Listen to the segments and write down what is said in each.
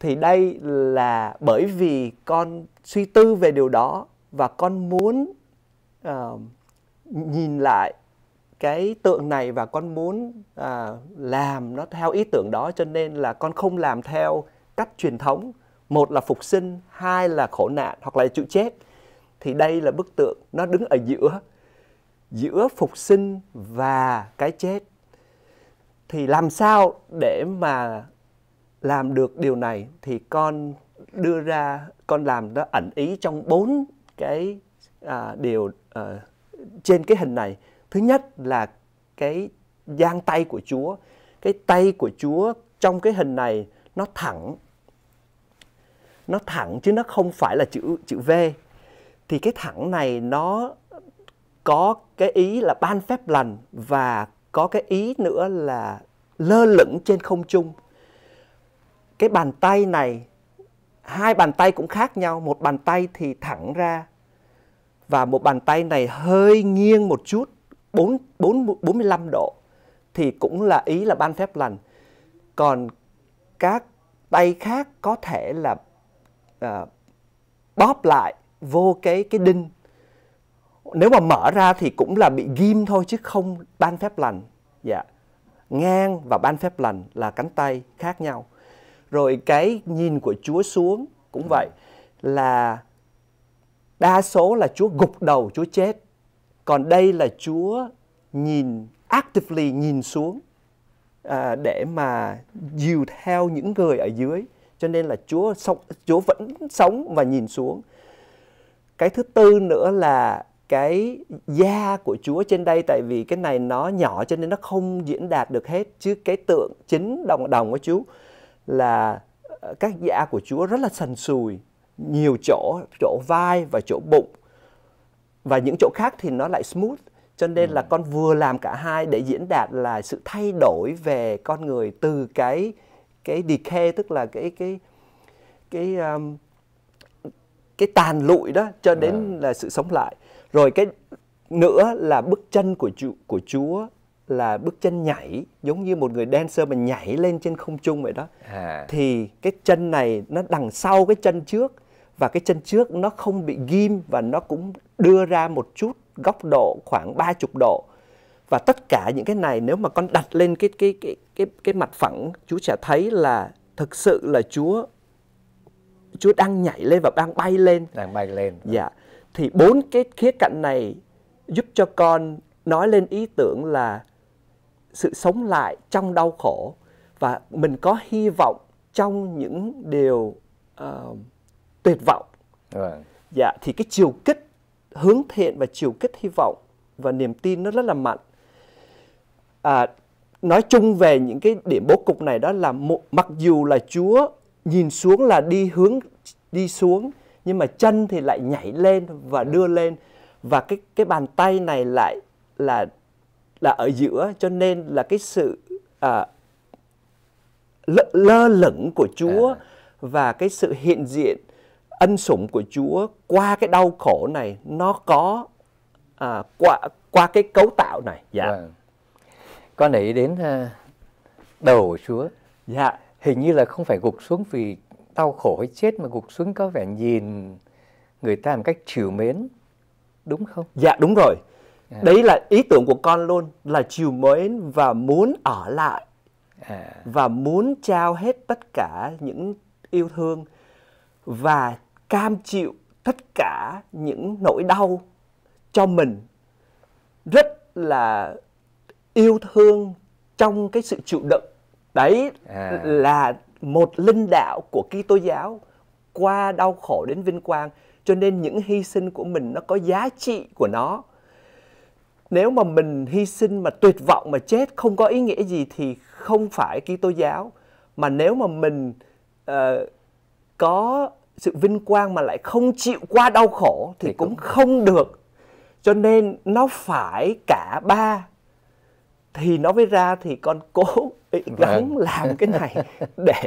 thì đây là bởi vì con suy tư về điều đó và con muốn uh, nhìn lại cái tượng này và con muốn à, làm nó theo ý tưởng đó cho nên là con không làm theo cách truyền thống một là phục sinh hai là khổ nạn hoặc là chịu chết thì đây là bức tượng nó đứng ở giữa giữa phục sinh và cái chết thì làm sao để mà làm được điều này thì con đưa ra con làm nó ẩn ý trong bốn cái à, điều à, trên cái hình này thứ nhất là cái giang tay của Chúa cái tay của Chúa trong cái hình này nó thẳng nó thẳng chứ nó không phải là chữ chữ V thì cái thẳng này nó có cái ý là ban phép lành và có cái ý nữa là lơ lửng trên không trung cái bàn tay này hai bàn tay cũng khác nhau một bàn tay thì thẳng ra và một bàn tay này hơi nghiêng một chút 4, 4, 45 độ thì cũng là ý là ban phép lành còn các tay khác có thể là à, bóp lại vô cái cái đinh nếu mà mở ra thì cũng là bị ghim thôi chứ không ban phép lành dạ ngang và ban phép lành là cánh tay khác nhau rồi cái nhìn của Chúa xuống cũng vậy là đa số là Chúa gục đầu Chúa chết còn đây là Chúa nhìn actively nhìn xuống à, để mà dìu theo những người ở dưới cho nên là Chúa sống Chúa vẫn sống và nhìn xuống cái thứ tư nữa là cái da của Chúa trên đây tại vì cái này nó nhỏ cho nên nó không diễn đạt được hết chứ cái tượng chính đồng đồng của Chúa là ờ, các da của Chúa rất là sần sùi, nhiều chỗ, chỗ vai và chỗ bụng. Và những chỗ khác thì nó lại smooth. Cho nên ừ. là con vừa làm cả hai để diễn đạt là sự thay đổi về con người từ cái cái decay tức là cái cái cái um, cái tàn lụi đó cho đến à. là sự sống lại. Rồi cái nữa là bước chân của Chúa, của Chúa là bước chân nhảy giống như một người dancer mà nhảy lên trên không trung vậy đó à. thì cái chân này nó đằng sau cái chân trước và cái chân trước nó không bị ghim và nó cũng đưa ra một chút góc độ khoảng 30 độ và tất cả những cái này nếu mà con đặt lên cái cái cái cái cái mặt phẳng chú sẽ thấy là thực sự là chúa chúa đang nhảy lên và đang bay lên đang bay lên dạ thì bốn cái khía cạnh này giúp cho con nói lên ý tưởng là sự sống lại trong đau khổ và mình có hy vọng trong những điều uh, tuyệt vọng. Right. Vâng. Dạ thì cái chiều kích hướng thiện và chiều kích hy vọng và niềm tin nó rất là mạnh. À, nói chung về những cái điểm bố cục này đó là một, mặc dù là Chúa nhìn xuống là đi hướng đi xuống nhưng mà chân thì lại nhảy lên và đưa lên và cái cái bàn tay này lại là là ở giữa cho nên là cái sự à, lơ, lơ lửng của Chúa à. và cái sự hiện diện ân sủng của Chúa qua cái đau khổ này nó có à, qua qua cái cấu tạo này. Dạ. Yeah. Vâng. Wow. Con để ý đến uh, đầu của Chúa. Dạ. Hình như là không phải gục xuống vì đau khổ hay chết mà gục xuống có vẻ nhìn người ta một cách trìu mến đúng không? Dạ đúng rồi à. đấy là ý tưởng của con luôn là chiều mến và muốn ở lại à. và muốn trao hết tất cả những yêu thương và cam chịu tất cả những nỗi đau cho mình rất là yêu thương trong cái sự chịu đựng đấy à. là một linh đạo của Kitô giáo qua đau khổ đến vinh quang cho nên những hy sinh của mình nó có giá trị của nó nếu mà mình hy sinh mà tuyệt vọng mà chết không có ý nghĩa gì thì không phải Kitô giáo mà nếu mà mình uh, có sự vinh quang mà lại không chịu qua đau khổ thì, thì cũng, cũng không được cho nên nó phải cả ba thì nó mới ra thì con cố vâng. gắng vâng. làm cái này để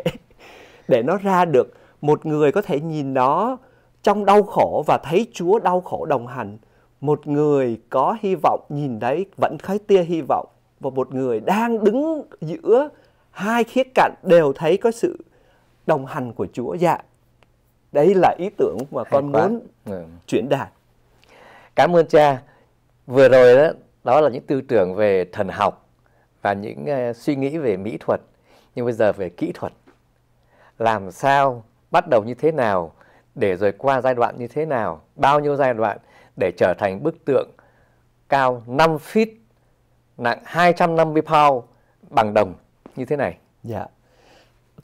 để nó ra được một người có thể nhìn nó trong đau khổ và thấy Chúa đau khổ đồng hành một người có hy vọng nhìn đấy vẫn khói tia hy vọng và một người đang đứng giữa hai khía cạnh đều thấy có sự đồng hành của Chúa dạ đấy là ý tưởng mà Hay con quá. muốn ừ. chuyển đạt cảm ơn cha vừa rồi đó đó là những tư tưởng về thần học và những uh, suy nghĩ về mỹ thuật nhưng bây giờ về kỹ thuật làm sao bắt đầu như thế nào để rồi qua giai đoạn như thế nào bao nhiêu giai đoạn để trở thành bức tượng cao 5 feet, nặng 250 pound bằng đồng như thế này. Dạ.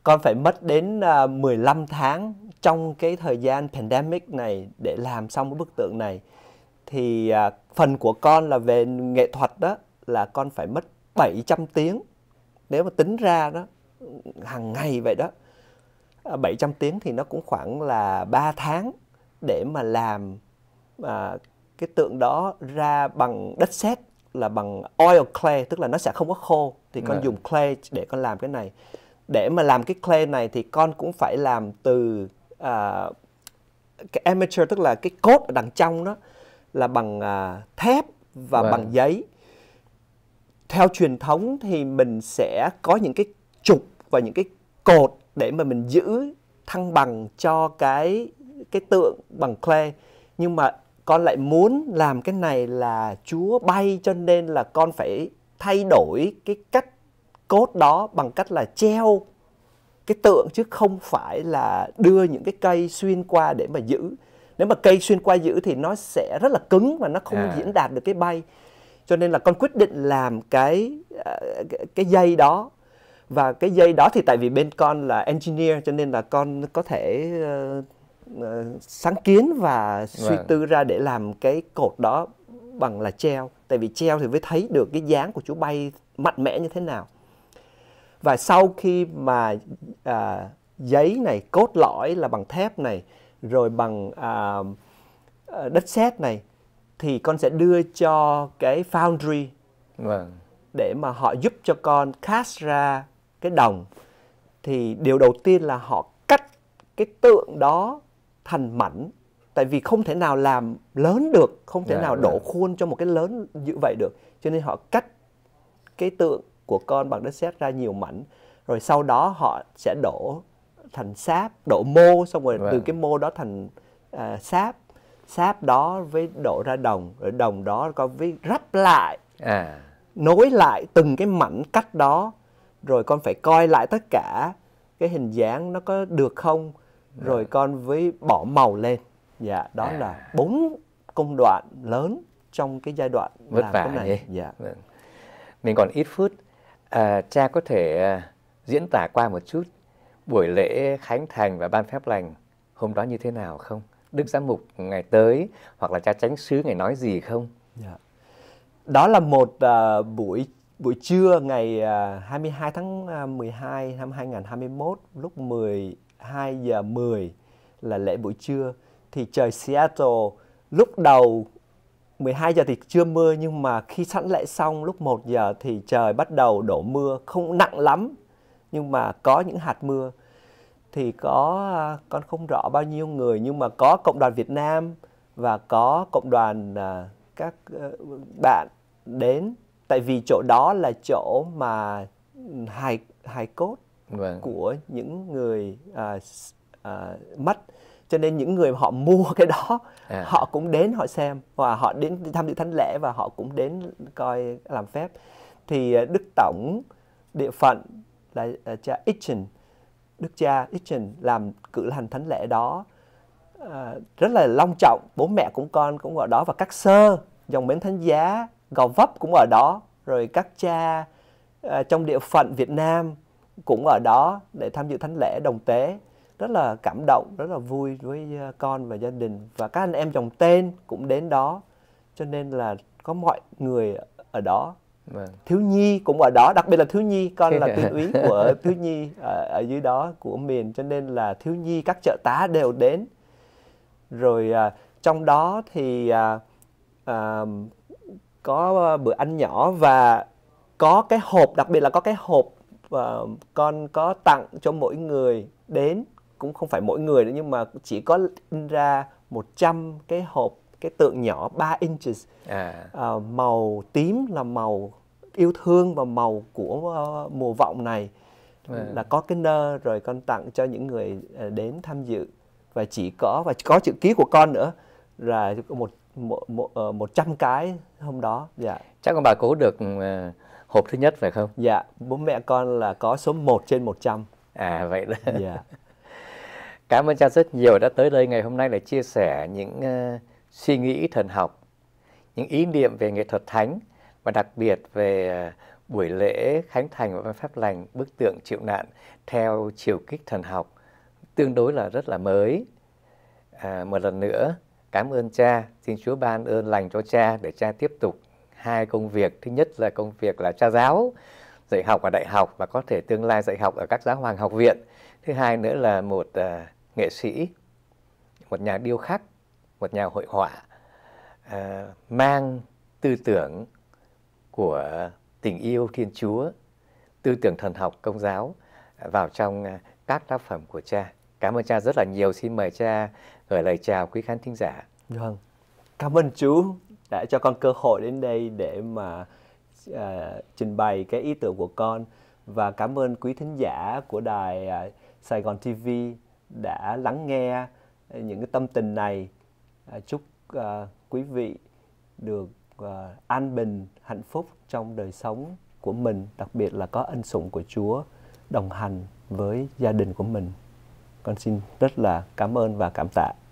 Con phải mất đến 15 à, tháng trong cái thời gian pandemic này để làm xong cái bức tượng này. Thì à, phần của con là về nghệ thuật đó là con phải mất 700 tiếng. Nếu mà tính ra đó hàng ngày vậy đó. 700 à, tiếng thì nó cũng khoảng là 3 tháng để mà làm à, cái tượng đó ra bằng đất sét là bằng oil clay tức là nó sẽ không có khô thì con Đấy. Dạ. dùng clay để con làm cái này để mà làm cái clay này thì con cũng phải làm từ à, cái amateur tức là cái cốt ở đằng trong đó là bằng à, thép và Đấy. Vâng. bằng giấy theo truyền thống thì mình sẽ có những cái trục và những cái cột để mà mình giữ thăng bằng cho cái cái tượng bằng clay nhưng mà con lại muốn làm cái này là Chúa bay cho nên là con phải thay đổi cái cách cốt đó bằng cách là treo cái tượng chứ không phải là đưa những cái cây xuyên qua để mà giữ nếu mà cây xuyên qua giữ thì nó sẽ rất là cứng và nó không à. diễn đạt được cái bay cho nên là con quyết định làm cái à, cái dây đó và cái dây đó thì tại vì bên con là engineer cho nên là con có thể ờ, Ờ, sáng kiến và suy vâng. tư ra để làm cái cột đó bằng là treo tại vì treo thì mới thấy được cái dáng của chú bay mạnh mẽ như thế nào và sau khi mà à, giấy này cốt lõi là bằng thép này rồi bằng à, ờ, đất sét này thì con sẽ đưa cho cái foundry vâng. để mà họ giúp cho con cast ra cái đồng thì điều đầu tiên là họ cắt cái tượng đó thành mảnh tại vì không thể nào làm lớn được không thể yeah, dạ, nào dạ. đổ yeah. khuôn cho một cái lớn như vậy được cho nên họ cắt cái tượng của con bằng đất sét ra nhiều mảnh rồi sau đó họ sẽ đổ thành sáp đổ mô xong rồi yeah. Vâng. từ cái mô đó thành uh, sáp sáp đó với đổ ra đồng rồi đồng đó có với rắp lại à. nối lại từng cái mảnh cắt đó rồi con phải coi lại tất cả cái hình dáng nó có được không rồi dạ. con với bỏ màu lên dạ đó à. là bốn công đoạn lớn trong cái giai đoạn vất làm vả này dạ vâng. mình còn ít phút à, cha có thể à, diễn tả qua một chút buổi lễ khánh thành và ban phép lành hôm đó như thế nào không đức giám mục ngày tới hoặc là cha chánh sứ ngày nói gì không dạ. đó là một uh, buổi buổi trưa ngày uh, à, 22 tháng 12 năm 2021 lúc 10 2 giờ 10 là lễ buổi trưa thì trời Seattle lúc đầu 12 giờ thì chưa mưa nhưng mà khi sẵn lễ xong lúc 1 giờ thì trời bắt đầu đổ mưa không nặng lắm nhưng mà có những hạt mưa thì có à, con không rõ bao nhiêu người nhưng mà có cộng đoàn Việt Nam và có cộng đoàn à, các ờ, bạn đến tại vì chỗ đó là chỗ mà hài hài cốt vâng. của những người à, à, mất cho nên những người họ mua cái đó à. họ cũng đến họ xem và họ đến tham dự thánh lễ và họ cũng đến coi làm phép thì à, đức tổng địa phận là à, cha Itchen đức cha Itchen làm cử hành thánh lễ đó à, rất là long trọng bố mẹ cũng con cũng ở đó và các sơ dòng mến thánh giá gò vấp cũng ở đó rồi các cha à, trong địa phận Việt Nam cũng ở đó để tham dự thánh lễ đồng tế rất là cảm động rất là vui với ờ, con và gia đình và các anh em chồng tên cũng đến đó cho nên là có mọi người ở đó Vâng. thiếu nhi cũng ở đó đặc biệt là thiếu nhi con là tuyên úy của thiếu nhi ở, ở dưới đó của miền cho nên là thiếu nhi các trợ tá đều đến rồi à, trong đó thì à, à, có bữa ăn nhỏ và có cái hộp đặc biệt là có cái hộp và con có tặng cho mỗi người đến cũng không phải mỗi người nữa nhưng mà chỉ có in ra 100 cái hộp cái tượng nhỏ 3 inches à. À, màu tím là màu yêu thương và màu của uh, mùa vọng này à. là có cái nơ rồi con tặng cho những người uh, đến tham dự và chỉ có và có chữ ký của con nữa là một một một, ờ, một trăm cái hôm đó dạ chắc con bà cố được uh hộp thứ nhất phải không? Dạ, bố mẹ con là có số 1 trên 100. À vậy đó. Dạ. Cảm ơn cha rất nhiều đã tới đây ngày hôm nay để chia sẻ những uh, suy nghĩ thần học, những ý niệm về nghệ thuật thánh và đặc biệt về uh, buổi lễ khánh thành và văn pháp lành bức tượng chịu nạn theo chiều kích thần học tương đối là rất là mới. À, một lần nữa cảm ơn cha, xin Chúa ban ơn lành cho cha để cha tiếp tục hai công việc thứ nhất là công việc là cha giáo dạy học ở đại học và có thể tương lai dạy học ở các giáo hoàng học viện thứ hai nữa là một uh, nghệ sĩ một nhà điêu khắc một nhà hội họa uh, mang tư tưởng của tình yêu thiên chúa tư tưởng thần học công giáo vào trong à, các tác phẩm của cha cảm ơn cha rất là nhiều xin mời cha gửi lời chào quý khán thính giả vâng cảm ơn chú đã cho con cơ hội đến đây để mà uh, trình bày cái ý tưởng của con và cảm ơn quý thính giả của đài uh, Sài Gòn TV đã lắng nghe những cái tâm tình này. Uh, chúc uh, quý vị được uh, an bình, hạnh phúc trong đời sống của mình, đặc biệt là có ân sủng của Chúa đồng hành với gia đình của mình. Con xin rất là cảm ơn và cảm tạ.